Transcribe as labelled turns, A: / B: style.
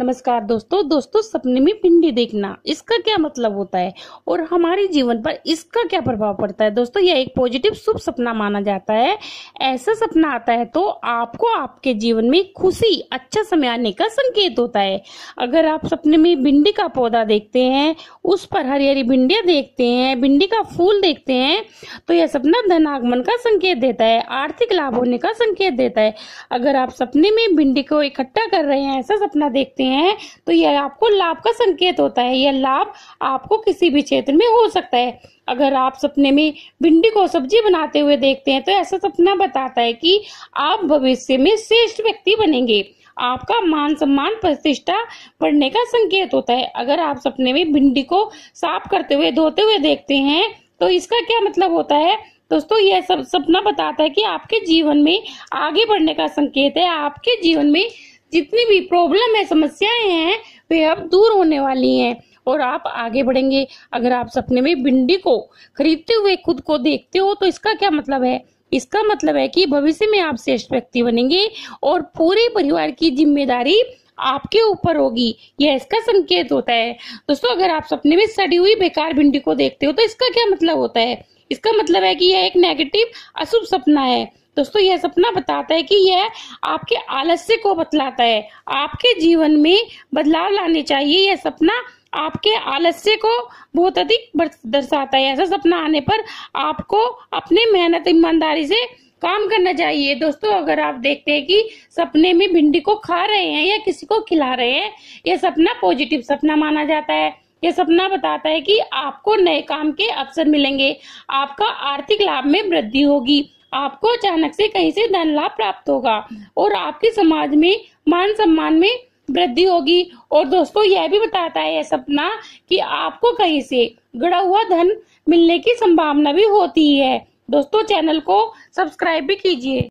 A: नमस्कार दोस्तों दोस्तों सपने में पिंडी देखना इसका क्या मतलब होता है और हमारे जीवन पर इसका क्या प्रभाव पड़ता है दोस्तों यह एक पॉजिटिव शुभ सपना माना जाता है ऐसा सपना आता है तो आपको आपके जीवन में खुशी अच्छा समय आने का संकेत होता है अगर आप सपने में भिंडी का पौधा देखते हैं उस पर हरी हरी भिंडिया देखते हैं भिंडी का फूल देखते हैं तो यह सपना धन आगमन का संकेत देता है आर्थिक लाभ होने का संकेत देता है अगर आप सपने में भिंडी को इकट्ठा कर रहे हैं ऐसा सपना देखते हैं हैं तो यह आपको लाभ का संकेत होता है यह लाभ आपको किसी भी क्षेत्र में हो सकता है अगर आप सपने में भिंडी को सब्जी बनाते हुए देखते हैं तो ऐसा सपना बताता है कि आप भविष्य में श्रेष्ठ व्यक्ति बनेंगे आपका मान सम्मान प्रतिष्ठा बढ़ने का संकेत होता है अगर आप सपने में भिंडी को साफ करते हुए धोते हुए देखते हैं तो इसका क्या मतलब होता है दोस्तों यह सब सपना बताता है कि आपके जीवन में आगे बढ़ने का संकेत है आपके जीवन में जितनी भी प्रॉब्लम है समस्याएं हैं वे अब दूर होने वाली हैं और आप आगे बढ़ेंगे अगर आप सपने में भिंडी को खरीदते हुए खुद को देखते हो तो इसका क्या मतलब है इसका मतलब है कि भविष्य में आप श्रेष्ठ व्यक्ति बनेंगे और पूरे परिवार की जिम्मेदारी आपके ऊपर होगी यह इसका संकेत होता है दोस्तों अगर आप सपने में सड़ी हुई बेकार भिंडी को देखते हो तो इसका क्या मतलब होता है इसका मतलब है कि यह एक नेगेटिव अशुभ सपना है दोस्तों यह सपना बताता है कि यह आपके आलस्य को बतलाता है आपके जीवन में बदलाव लाने चाहिए यह सपना आपके आलस्य को बहुत अधिक दर्शाता है ऐसा सपना आने पर आपको अपने मेहनत ईमानदारी से काम करना चाहिए दोस्तों अगर आप देखते हैं कि सपने में भिंडी को खा रहे हैं या किसी को खिला रहे हैं यह सपना पॉजिटिव सपना माना जाता है यह सपना बताता है कि आपको नए काम के अवसर मिलेंगे आपका आर्थिक लाभ में वृद्धि होगी आपको अचानक से कहीं से धन लाभ प्राप्त होगा और आपके समाज में मान सम्मान में वृद्धि होगी और दोस्तों यह भी बताता है सपना कि आपको कहीं से गड़ा हुआ धन मिलने की संभावना भी होती है दोस्तों चैनल को सब्सक्राइब भी कीजिए